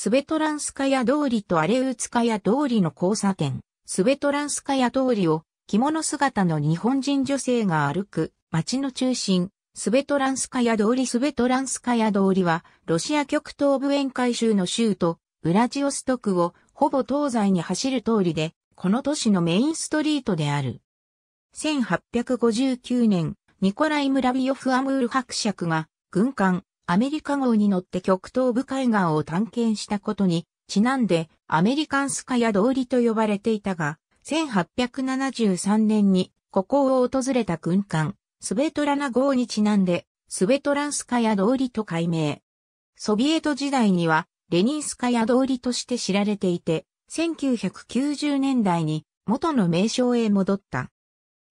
スベトランスカヤ通りとアレウツカヤ通りの交差点、スベトランスカヤ通りを着物姿の日本人女性が歩く街の中心、スベトランスカヤ通りスベトランスカヤ通りは、ロシア極東部沿海州の州都、ウラジオストクをほぼ東西に走る通りで、この都市のメインストリートである。1859年、ニコライ・ムラビオフ・アムール伯爵が軍艦アメリカ号に乗って極東部海岸を探検したことに、ちなんでアメリカンスカヤ通りと呼ばれていたが、1873年にここを訪れた軍艦、スベトラナ号にちなんで、スベトランスカヤ通りと改名。ソビエト時代には、レニンスカヤ通りとして知られていて、1990年代に元の名称へ戻った。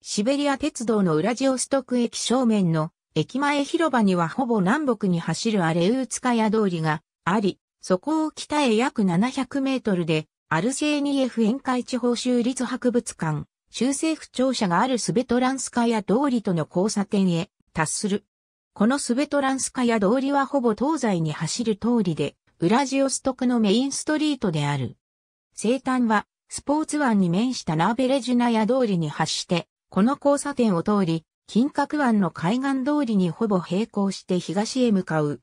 シベリア鉄道のウラジオストク駅正面の駅前広場にはほぼ南北に走るアレウーツカヤ通りがあり、そこを北へ約700メートルで、アルセーニエフ沿海地方州立博物館、州政府庁舎があるスベトランスカヤ通りとの交差点へ達する。このスベトランスカヤ通りはほぼ東西に走る通りで、ウラジオストクのメインストリートである。生誕は、スポーツ湾に面したナーベレジュナヤ通りに発して、この交差点を通り、金閣湾の海岸通りにほぼ並行して東へ向かう。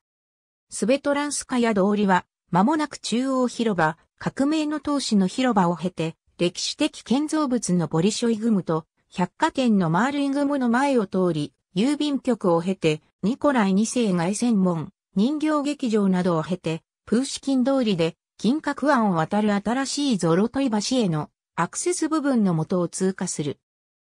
スベトランスカヤ通りは、間もなく中央広場、革命の闘士の広場を経て、歴史的建造物のボリショイグムと、百貨店のマールイグムの前を通り、郵便局を経て、ニコライ2世外専門、人形劇場などを経て、プーシキン通りで、金閣湾を渡る新しいゾロトイ橋へのアクセス部分の元を通過する。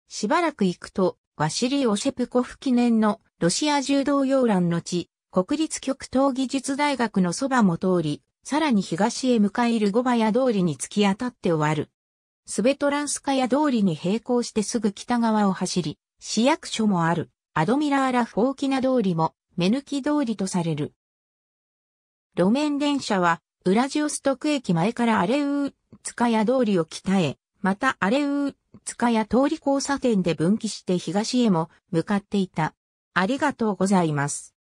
しばらく行くと、ワシリー・オシェプコフ記念のロシア柔道要覧の地、国立極東技術大学のそばも通り、さらに東へ向かいるゴバヤ通りに突き当たって終わる。スベトランスカヤ通りに並行してすぐ北側を走り、市役所もある、アドミラーラ・フォーキナ通りも、目抜き通りとされる。路面電車は、ウラジオストク駅前からアレウーツカヤ通りを北へ、またアレウー塚や通り交差点で分岐して東へも向かっていた。ありがとうございます。